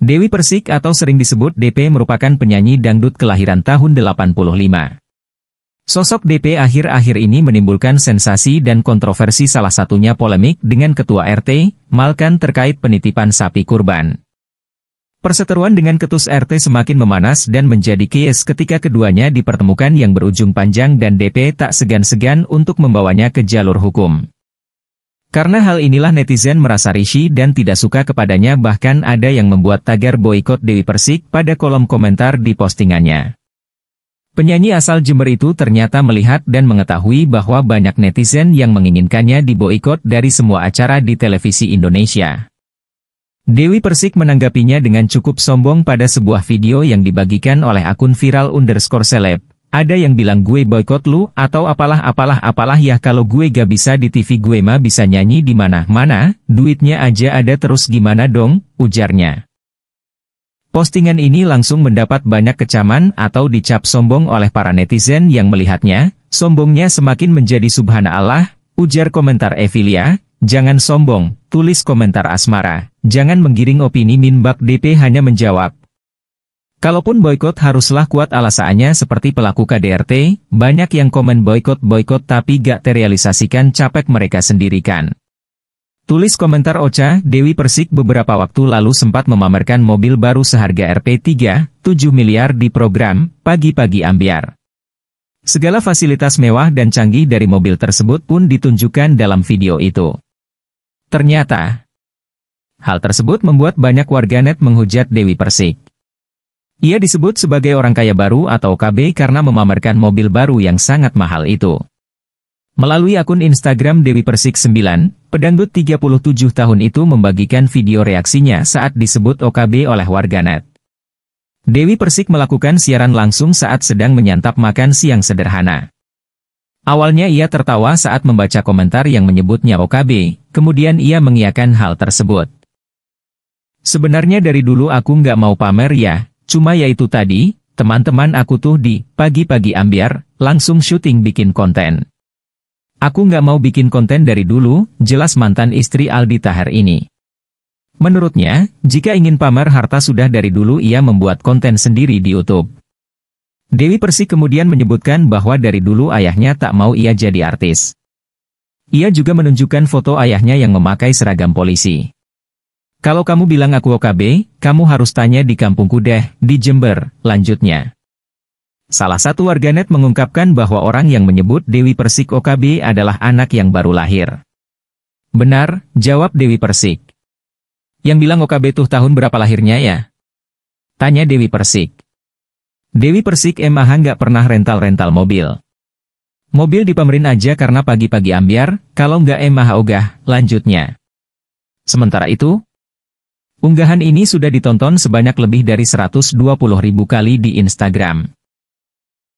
Dewi Persik atau sering disebut DP merupakan penyanyi dangdut kelahiran tahun 85. Sosok DP akhir-akhir ini menimbulkan sensasi dan kontroversi salah satunya polemik dengan Ketua RT, Malkan terkait penitipan sapi kurban. Perseteruan dengan ketus RT semakin memanas dan menjadi kies ketika keduanya dipertemukan yang berujung panjang dan DP tak segan-segan untuk membawanya ke jalur hukum. Karena hal inilah netizen merasa risih dan tidak suka kepadanya bahkan ada yang membuat tagar boykot Dewi Persik pada kolom komentar di postingannya. Penyanyi asal Jember itu ternyata melihat dan mengetahui bahwa banyak netizen yang menginginkannya diboikot dari semua acara di televisi Indonesia. Dewi Persik menanggapinya dengan cukup sombong pada sebuah video yang dibagikan oleh akun viral underscore seleb. Ada yang bilang gue boykot lu, atau apalah apalah apalah ya kalau gue gak bisa di TV gue mah bisa nyanyi di mana-mana, duitnya aja ada terus gimana dong, ujarnya. Postingan ini langsung mendapat banyak kecaman atau dicap sombong oleh para netizen yang melihatnya, sombongnya semakin menjadi subhanallah, ujar komentar Evilia, jangan sombong, tulis komentar Asmara, jangan menggiring opini Minbak DP hanya menjawab, Kalaupun boykot haruslah kuat alasannya seperti pelaku KDRT, banyak yang komen boykot-boykot tapi gak terrealisasikan capek mereka sendirikan. Tulis komentar Ocha, Dewi Persik beberapa waktu lalu sempat memamerkan mobil baru seharga rp 3,7 miliar di program, pagi-pagi ambiar. Segala fasilitas mewah dan canggih dari mobil tersebut pun ditunjukkan dalam video itu. Ternyata, hal tersebut membuat banyak warganet menghujat Dewi Persik. Ia disebut sebagai orang kaya baru atau KB karena memamerkan mobil baru yang sangat mahal itu. Melalui akun Instagram Dewi Persik 9, pedangdut 37 tahun itu membagikan video reaksinya saat disebut OKB oleh warganet. Dewi Persik melakukan siaran langsung saat sedang menyantap makan siang sederhana. Awalnya ia tertawa saat membaca komentar yang menyebutnya OKB, kemudian ia mengiakan hal tersebut. Sebenarnya dari dulu aku nggak mau pamer ya, Cuma yaitu tadi, teman-teman aku tuh di pagi-pagi ambiar, langsung syuting bikin konten. Aku nggak mau bikin konten dari dulu, jelas mantan istri Aldi Tahar ini. Menurutnya, jika ingin pamer harta sudah dari dulu ia membuat konten sendiri di Youtube. Dewi Persik kemudian menyebutkan bahwa dari dulu ayahnya tak mau ia jadi artis. Ia juga menunjukkan foto ayahnya yang memakai seragam polisi. Kalau kamu bilang aku OKB, kamu harus tanya di kampungku deh, di Jember, lanjutnya. Salah satu warganet mengungkapkan bahwa orang yang menyebut Dewi Persik OKB adalah anak yang baru lahir. Benar, jawab Dewi Persik. Yang bilang OKB tuh tahun berapa lahirnya ya? Tanya Dewi Persik. Dewi Persik emang nggak pernah rental-rental mobil. Mobil dipamerin aja karena pagi-pagi ambiar, kalau nggak emah ogah, lanjutnya. Sementara itu, Unggahan ini sudah ditonton sebanyak lebih dari 120 ribu kali di Instagram.